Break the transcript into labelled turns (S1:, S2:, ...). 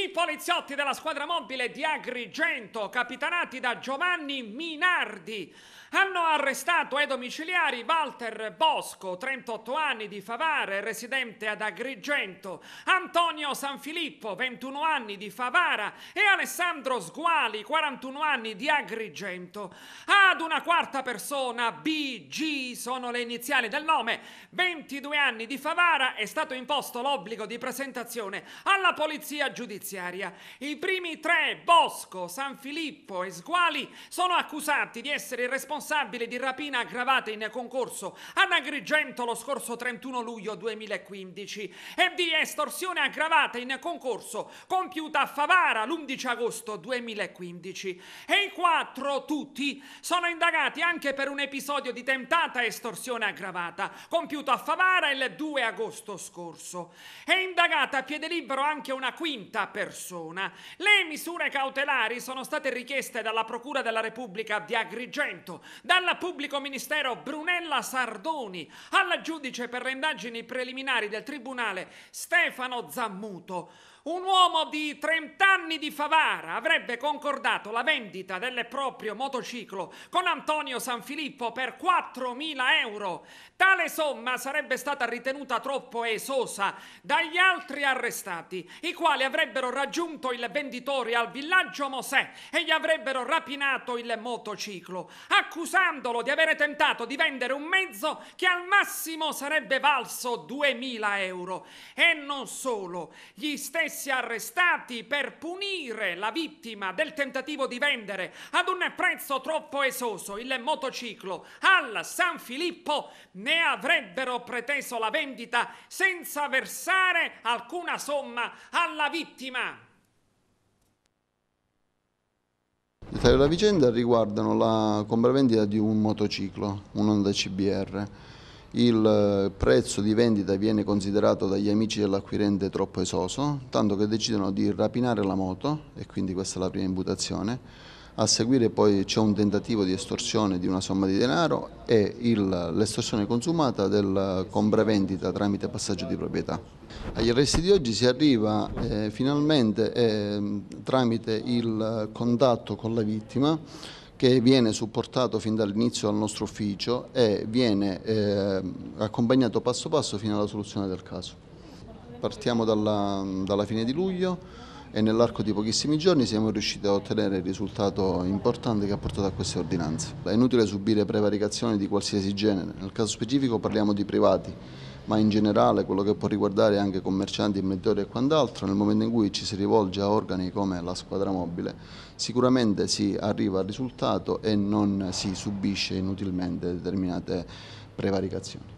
S1: I poliziotti della squadra mobile di Agrigento, capitanati da Giovanni Minardi, hanno arrestato ai domiciliari Walter Bosco, 38 anni di Favara residente ad Agrigento, Antonio Sanfilippo, 21 anni di Favara e Alessandro Sguali, 41 anni di Agrigento. Ad una quarta persona, BG sono le iniziali del nome, 22 anni di Favara, è stato imposto l'obbligo di presentazione alla polizia giudiziaria penitenziaria. I primi tre, Bosco, San Filippo e Sguali, sono accusati di essere responsabili di rapina aggravata in concorso ad Agrigento lo scorso 31 luglio 2015 e di estorsione aggravata in concorso compiuta a Favara l'11 agosto 2015. E i quattro, tutti, sono indagati anche per un episodio di tentata estorsione aggravata compiuto a Favara il 2 agosto scorso. È indagata a piede libero anche una quinta persona. Le misure cautelari sono state richieste dalla Procura della Repubblica di Agrigento, dalla Pubblico Ministero Brunella Sardoni, alla giudice per le indagini preliminari del Tribunale Stefano Zammuto un uomo di 30 anni di Favara avrebbe concordato la vendita del proprio motociclo con Antonio Sanfilippo per 4.000 euro. Tale somma sarebbe stata ritenuta troppo esosa dagli altri arrestati, i quali avrebbero raggiunto il venditore al villaggio Mosè e gli avrebbero rapinato il motociclo, accusandolo di avere tentato di vendere un mezzo che al massimo sarebbe valso 2.000 euro. E non solo, gli stessi essi arrestati per punire la vittima del tentativo di vendere ad un prezzo troppo esoso il motociclo al San Filippo, ne avrebbero preteso la vendita senza versare alcuna somma alla vittima.
S2: I dettagli della vicenda riguardano la compravendita di un motociclo, un Honda CBR il eh, prezzo di vendita viene considerato dagli amici dell'acquirente troppo esoso, tanto che decidono di rapinare la moto, e quindi questa è la prima imputazione, a seguire poi c'è un tentativo di estorsione di una somma di denaro e l'estorsione consumata del compravendita tramite passaggio di proprietà. Agli arresti di oggi si arriva eh, finalmente eh, tramite il contatto con la vittima che viene supportato fin dall'inizio dal nostro ufficio e viene eh, accompagnato passo passo fino alla soluzione del caso. Partiamo dalla, dalla fine di luglio e nell'arco di pochissimi giorni siamo riusciti a ottenere il risultato importante che ha portato a queste ordinanze. È inutile subire prevaricazioni di qualsiasi genere, nel caso specifico parliamo di privati ma in generale quello che può riguardare anche commercianti, inventori e quant'altro, nel momento in cui ci si rivolge a organi come la squadra mobile, sicuramente si arriva al risultato e non si subisce inutilmente determinate prevaricazioni.